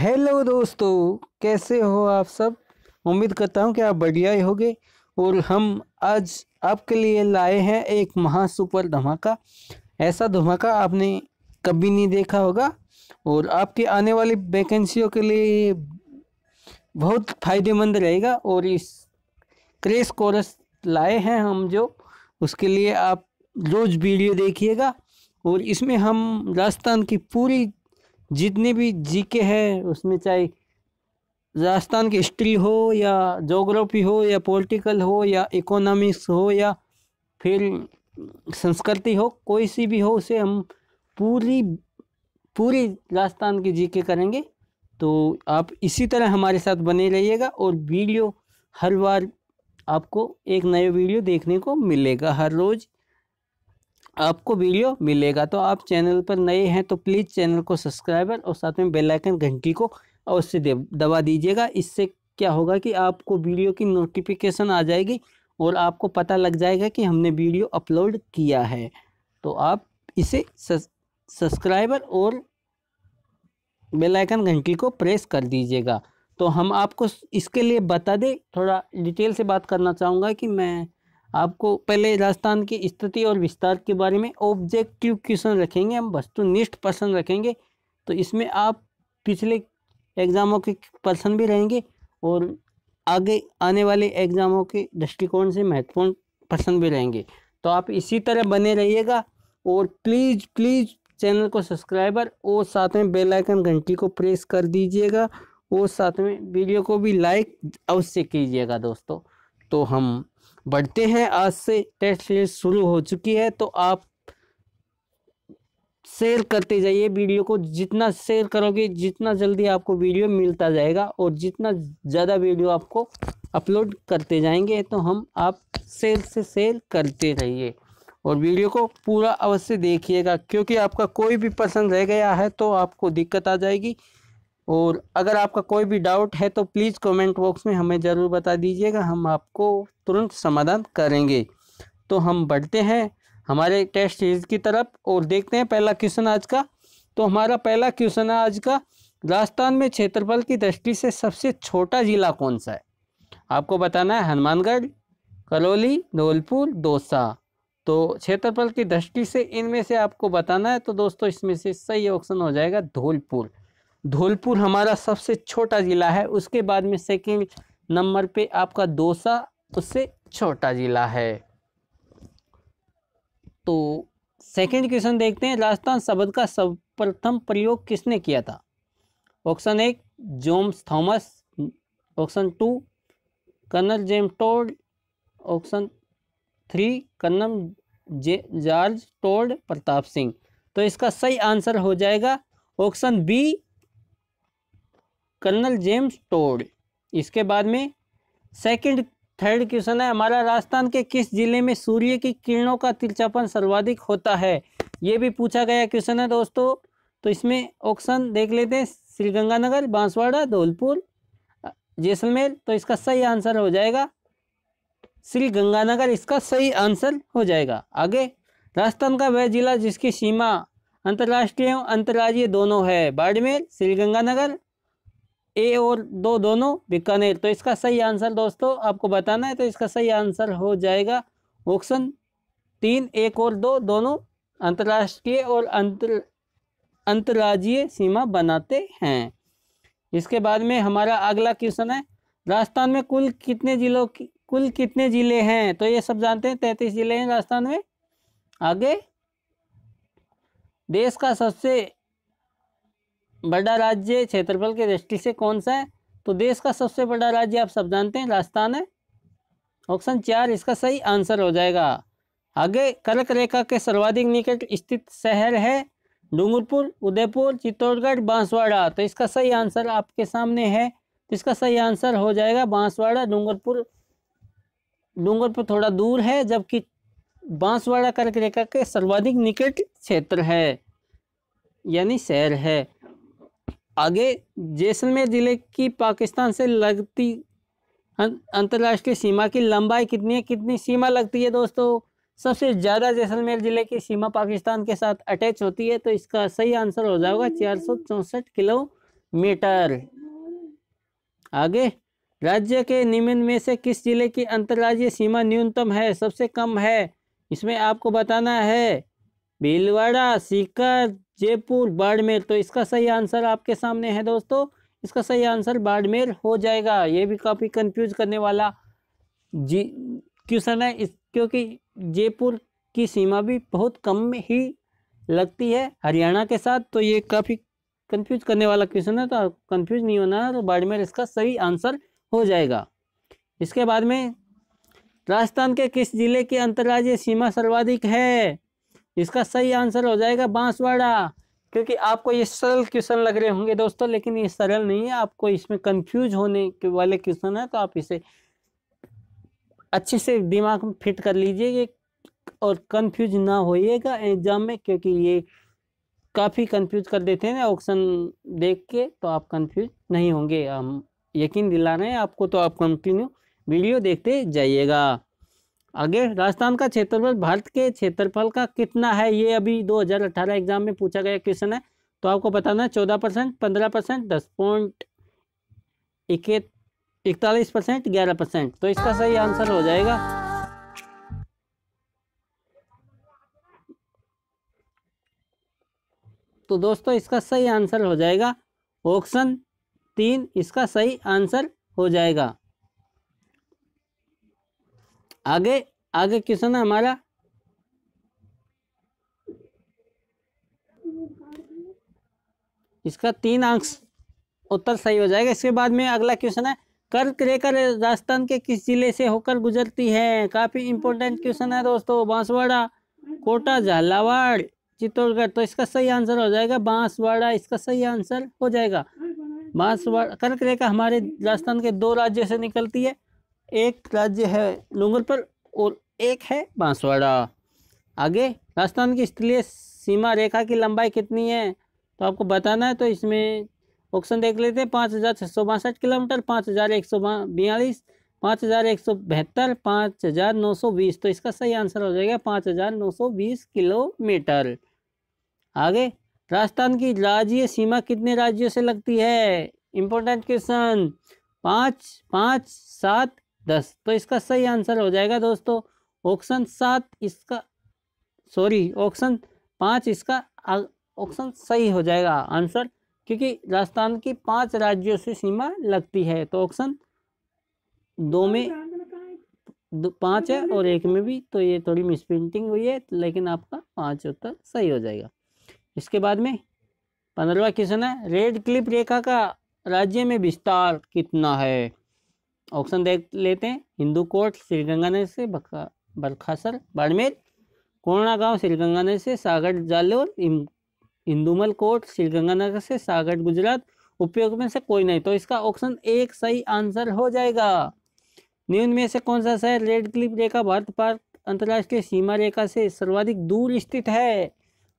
hello दोस्तों कैसे हो आप सब उम्मीद करता हूँ कि आप बढ़िया ही होगे और हम आज आपके लिए लाए हैं एक महा सुपर धमाका ऐसा धमाका आपने कभी नहीं देखा होगा और आपके आने वाली वैकेंसियों के लिए बहुत फ़ायदेमंद रहेगा और इस क्रेश कोरस लाए हैं हम जो उसके लिए आप रोज़ वीडियो देखिएगा और इसमें हम राजस्थान की पूरी जितने भी जी के उसमें चाहे राजस्थान की हिस्ट्री हो या जोग्राफी हो या पॉलिटिकल हो या इकोनॉमिक्स हो या फिर संस्कृति हो कोई सी भी हो उसे हम पूरी पूरी राजस्थान की जी के करेंगे तो आप इसी तरह हमारे साथ बने रहिएगा और वीडियो हर बार आपको एक नया वीडियो देखने को मिलेगा हर रोज़ आपको वीडियो मिलेगा तो आप चैनल पर नए हैं तो प्लीज़ चैनल को सब्सक्राइबर और साथ में बेल आइकन घंटी को अवश्य दबा दीजिएगा इससे क्या होगा कि आपको वीडियो की नोटिफिकेशन आ जाएगी और आपको पता लग जाएगा कि हमने वीडियो अपलोड किया है तो आप इसे सब्सक्राइबर और बेल आइकन घंटी को प्रेस कर दीजिएगा तो हम आपको इसके लिए बता दें थोड़ा डिटेल से बात करना चाहूँगा कि मैं आपको पहले राजस्थान की स्थिति और विस्तार के बारे में ऑब्जेक्टिव क्वेश्चन रखेंगे हम वस्तुनिष्ठ प्रश्न रखेंगे तो इसमें आप पिछले एग्ज़ामों के प्रश्न भी रहेंगे और आगे आने वाले एग्ज़ामों के दृष्टिकोण से महत्वपूर्ण पर्सन भी रहेंगे तो आप इसी तरह बने रहिएगा और प्लीज़ प्लीज़ चैनल को सब्सक्राइबर और साथ में बेल आइकन घंटी को प्रेस कर दीजिएगा और साथ में वीडियो को भी लाइक अवश्य कीजिएगा दोस्तों तो हम बढ़ते हैं आज से टेस्ट सीरीज शुरू हो चुकी है तो आप शेयर करते जाइए वीडियो को जितना शेयर करोगे जितना जल्दी आपको वीडियो मिलता जाएगा और जितना ज़्यादा वीडियो आपको अपलोड करते जाएंगे तो हम आप शेयर से शेयर करते रहिए और वीडियो को पूरा अवश्य देखिएगा क्योंकि आपका कोई भी पसंद रह गया है तो आपको दिक्कत आ जाएगी और अगर आपका कोई भी डाउट है तो प्लीज़ कमेंट बॉक्स में हमें ज़रूर बता दीजिएगा हम आपको तुरंत समाधान करेंगे तो हम बढ़ते हैं हमारे टेस्ट सीरीज की तरफ और देखते हैं पहला क्वेश्चन आज का तो हमारा पहला क्वेश्चन है आज का राजस्थान में क्षेत्रफल की दृष्टि से सबसे छोटा ज़िला कौन सा है आपको बताना है हनुमानगढ़ करौली धौलपुर दौसा तो क्षेत्रफल की दृष्टि से इनमें से आपको बताना है तो दोस्तों इसमें से सही ऑप्शन हो जाएगा धौलपुर धौलपुर हमारा सबसे छोटा ज़िला है उसके बाद में सेकेंड नंबर पे आपका दोसा उससे छोटा ज़िला है तो सेकेंड क्वेश्चन देखते हैं राजस्थान शब्द का सर्वप्रथम प्रयोग किसने किया था ऑप्शन एक जोम्स Thomas option to colonel GeM told option three colonel J George told Pratap Singh तो इसका सही आंसर हो जाएगा option B colonel James Tod इसके बाद में सेकंड थर्ड क्वेश्चन है हमारा राजस्थान के किस जिले में सूर्य की किरणों का तिरछापन सर्वाधिक होता है ये भी पूछा गया क्वेश्चन है दोस्तों तो इसमें ऑप्शन देख लेते हैं श्रीगंगानगर बांसवाड़ा धौलपुर जैसलमेर तो इसका सही आंसर हो जाएगा श्री गंगानगर इसका सही आंसर हो जाएगा आगे राजस्थान का वह जिला जिसकी सीमा अंतर्राष्ट्रीय एवं अंतर्राज्यीय दोनों है बाड़मेर श्रीगंगानगर ए और दो दोनों बीकानेर तो इसका सही आंसर दोस्तों आपको बताना है तो इसका सही आंसर हो जाएगा ऑप्शन तीन एक और दो दोनों अंतर्राष्ट्रीय और अंतर अंतर्राज्यीय सीमा बनाते हैं इसके बाद में हमारा अगला क्वेश्चन है राजस्थान में कुल कितने जिलों की कुल कितने ज़िले हैं तो ये सब जानते हैं तैंतीस ज़िले हैं राजस्थान में आगे देश का सबसे बड़ा राज्य क्षेत्रफल के दृष्टि से कौन सा है तो देश का सबसे बड़ा राज्य आप सब जानते हैं राजस्थान है ऑप्शन चार इसका सही आंसर हो जाएगा आगे कर्क रेखा के सर्वाधिक निकट स्थित शहर है डूंगरपुर उदयपुर चित्तौड़गढ़ बांसवाड़ा तो इसका सही आंसर आपके सामने है तो इसका सही आंसर हो जाएगा बांसवाड़ा डूंगरपुर डूंगरपुर थोड़ा दूर है जबकि बांसवाड़ा कर्क रेखा के सर्वाधिक निकट क्षेत्र है यानी शहर है आगे जैसलमेर ज़िले की पाकिस्तान से लगती अं-, अंतर्राष्ट्रीय सीमा की लंबाई कितनी है कितनी सीमा लगती है दोस्तों सबसे ज़्यादा जैसलमेर ज़िले की सीमा पाकिस्तान के साथ अटैच होती है तो इसका सही आंसर हो जाएगा चार किलोमीटर आगे राज्य के निम्न में से किस जिले की अंतर्राज्यीय सीमा न्यूनतम है सबसे कम है इसमें आपको बताना है भीलवाड़ा सीकर जयपुर बाड़मेर तो इसका सही आंसर आपके सामने है दोस्तों इसका सही आंसर बाड़मेर हो जाएगा ये भी काफ़ी कंफ्यूज करने वाला जी क्वेश्चन है इस क्योंकि जयपुर की सीमा भी बहुत कम ही लगती है हरियाणा के साथ तो ये काफ़ी कंफ्यूज करने वाला क्वेश्चन है तो कंफ्यूज नहीं होना है तो बाड़मेर इसका सही आंसर हो जाएगा इसके बाद में राजस्थान के किस जिले की अंतर्राज्यीय सीमा सर्वाधिक है इसका सही आंसर हो जाएगा बांसवाड़ा क्योंकि आपको ये सरल क्वेश्चन लग रहे होंगे दोस्तों लेकिन ये सरल नहीं है आपको इसमें कंफ्यूज होने के वाले क्वेश्चन है तो आप इसे अच्छे से दिमाग में फिट कर लीजिए और कंफ्यूज ना होइएगा एग्जाम में क्योंकि ये काफ़ी कंफ्यूज कर देते हैं ऑप्शन देख के तो आप कंफ्यूज नहीं होंगे हम यकीन दिला रहे हैं आपको तो आप कंटिन्यू वीडियो देखते जाइएगा आगे राजस्थान का क्षेत्रफल भारत के क्षेत्रफल का कितना है ये अभी 2018 एग्जाम में पूछा गया क्वेश्चन है तो आपको बताना है चौदह परसेंट पंद्रह परसेंट दस पॉइंट इकतालीस परसेंट ग्यारह परसेंट तो इसका सही आंसर हो जाएगा तो दोस्तों इसका सही आंसर हो जाएगा ऑप्शन तीन इसका सही आंसर हो जाएगा आगे आगे क्वेश्चन है हमारा इसका तीन अंक उत्तर सही हो जाएगा इसके बाद में अगला क्वेश्चन है कर्क रेखा राजस्थान के किस जिले से होकर गुजरती है काफ़ी इंपॉर्टेंट क्वेश्चन है दोस्तों बांसवाड़ा कोटा झालावाड़ चित्तौड़गढ़ तो इसका सही आंसर हो जाएगा बांसवाड़ा इसका सही आंसर हो जाएगा बांसवाड़ा कर्क रेखा हमारे राजस्थान के दो राज्यों से निकलती है एक राज्य है डूंगरपुर और एक है बांसवाड़ा आगे राजस्थान की स्थलीय सीमा रेखा की लंबाई कितनी है तो आपको बताना है तो इसमें ऑप्शन देख लेते हैं पाँच हज़ार छः सौ बासठ किलोमीटर पाँच हज़ार एक सौ बयालीस पाँच हज़ार एक सौ बहत्तर पाँच हज़ार नौ सौ बीस तो इसका सही आंसर हो जाएगा पाँच हज़ार नौ सौ बीस किलोमीटर आगे राजस्थान की राज्य सीमा कितने राज्यों से लगती है इम्पोर्टेंट क्वेश्चन पाँच पाँच सात दस तो इसका सही आंसर हो जाएगा दोस्तों ऑप्शन सात इसका सॉरी ऑप्शन पाँच इसका ऑप्शन सही हो जाएगा आंसर क्योंकि राजस्थान की पांच राज्यों से सीमा लगती है तो ऑप्शन दो में दो पाँच है और एक में भी तो ये थोड़ी मिस प्रिंटिंग हुई है लेकिन आपका पाँच उत्तर सही हो जाएगा इसके बाद में पंद्रहवा क्वेश्चन है रेड क्लिप रेखा का राज्य में विस्तार कितना है ऑप्शन देख लेते हैं हिंदू कोट श्रीगंगानगर से बरखासर बाड़मेर कोरोना गांव श्रीगंगानगर से सागर जालोर इंदुमल कोट श्रीगंगानगर से सागर गुजरात उपयोग में से कोई नहीं तो इसका ऑप्शन एक सही आंसर हो जाएगा न्यून में से कौन सा शहर रेड क्लिप रेखा भारत पार्क अंतर्राष्ट्रीय सीमा रेखा से सर्वाधिक दूर स्थित है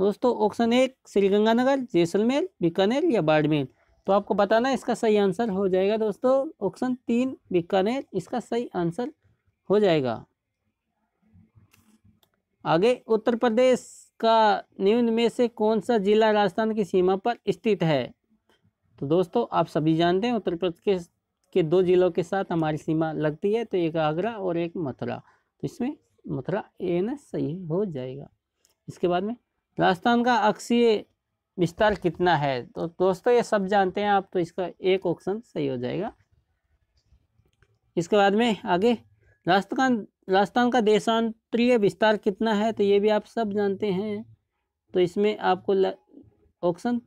दोस्तों ऑप्शन एक श्रीगंगानगर जैसलमेर बीकानेर या बाड़मेर तो आपको बताना इसका सही आंसर हो जाएगा दोस्तों ऑप्शन तीन बीकानेर इसका सही आंसर हो जाएगा आगे उत्तर प्रदेश का निम्न में से कौन सा जिला राजस्थान की सीमा पर स्थित है तो दोस्तों आप सभी जानते हैं उत्तर प्रदेश के दो जिलों के साथ हमारी सीमा लगती है तो एक आगरा और एक मथुरा तो इसमें मथुरा ए न सही हो जाएगा इसके बाद में राजस्थान का अक्षीय विस्तार कितना है तो दोस्तों ये सब जानते हैं आप तो इसका एक ऑप्शन सही हो जाएगा इसके बाद में आगे राजस्थान राजस्थान का देशांतरीय विस्तार कितना है तो ये भी आप सब जानते हैं तो इसमें आपको ऑप्शन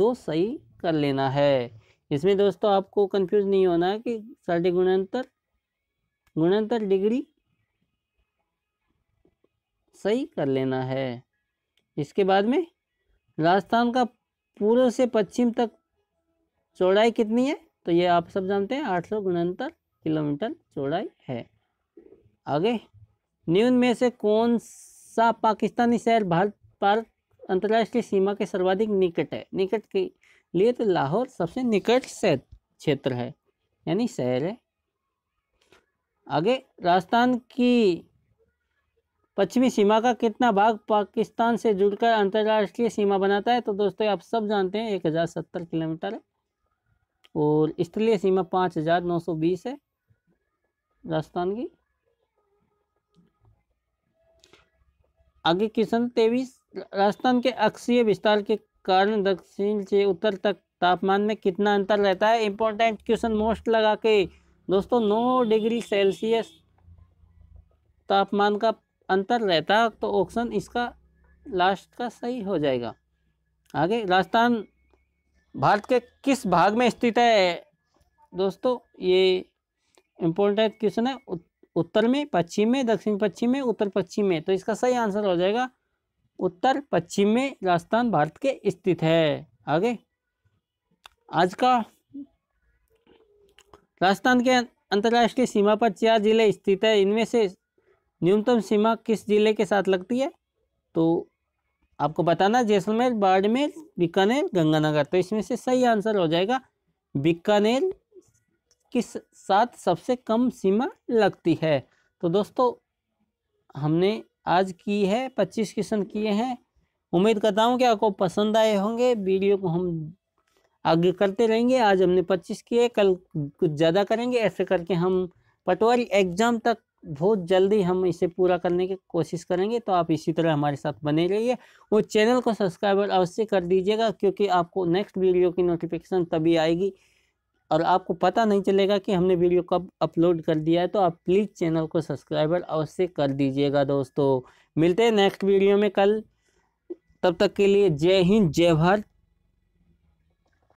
दो सही कर लेना है इसमें दोस्तों आपको कंफ्यूज नहीं होना है कि साढ़े गुणंतर गुणंतर डिग्री सही कर लेना है इसके बाद में राजस्थान का पूर्व से पश्चिम तक चौड़ाई कितनी है तो ये आप सब जानते हैं आठ सौ किलोमीटर चौड़ाई है आगे न्यून में से कौन सा पाकिस्तानी शहर भारत पर अंतर्राष्ट्रीय सीमा के सर्वाधिक निकट है निकट के लिए तो लाहौर सबसे निकट क्षेत्र है यानी शहर है आगे राजस्थान की पश्चिमी सीमा का कितना भाग पाकिस्तान से जुड़कर अंतर्राष्ट्रीय सीमा बनाता है तो दोस्तों आप सब जानते हैं एक हज़ार सत्तर किलोमीटर है और स्थलीय सीमा पाँच हज़ार नौ सौ बीस है राजस्थान की आगे किशन तेईस राजस्थान के अक्षीय विस्तार के कारण दक्षिण से उत्तर तक तापमान में कितना अंतर रहता है इंपॉर्टेंट क्वेश्चन मोस्ट लगा के दोस्तों नौ डिग्री सेल्सियस तापमान का अंतर रहता तो ऑप्शन इसका लास्ट का सही हो जाएगा आगे राजस्थान भारत के किस भाग में स्थित है दोस्तों ये इम्पोर्टेंट क्वेश्चन है उत्तर में पश्चिम में दक्षिण पश्चिम में उत्तर पश्चिम में तो इसका सही आंसर हो जाएगा उत्तर पश्चिम में राजस्थान भारत के स्थित है आगे आज का राजस्थान के अंतर्राष्ट्रीय सीमा पर चार जिले स्थित है इनमें से न्यूनतम सीमा किस ज़िले के साथ लगती है तो आपको बताना जैसलमेर बाड़मेर बीकानेर गंगानगर तो इसमें से सही आंसर हो जाएगा बीकानेर किस साथ सबसे कम सीमा लगती है तो दोस्तों हमने आज की है पच्चीस क्वेश्चन किए हैं उम्मीद करता हूँ कि आपको पसंद आए होंगे वीडियो को हम आगे करते रहेंगे आज हमने पच्चीस किए कल कुछ ज़्यादा करेंगे ऐसे करके हम पटवारी एग्ज़ाम तक बहुत जल्दी हम इसे पूरा करने की कोशिश करेंगे तो आप इसी तरह हमारे साथ बने रहिए वो चैनल को सब्सक्राइबर अवश्य कर दीजिएगा क्योंकि आपको नेक्स्ट वीडियो की नोटिफिकेशन तभी आएगी और आपको पता नहीं चलेगा कि हमने वीडियो कब अपलोड कर दिया है तो आप प्लीज़ चैनल को सब्सक्राइबर अवश्य कर दीजिएगा दोस्तों मिलते हैं नेक्स्ट वीडियो में कल तब तक के लिए जय हिंद जय भारत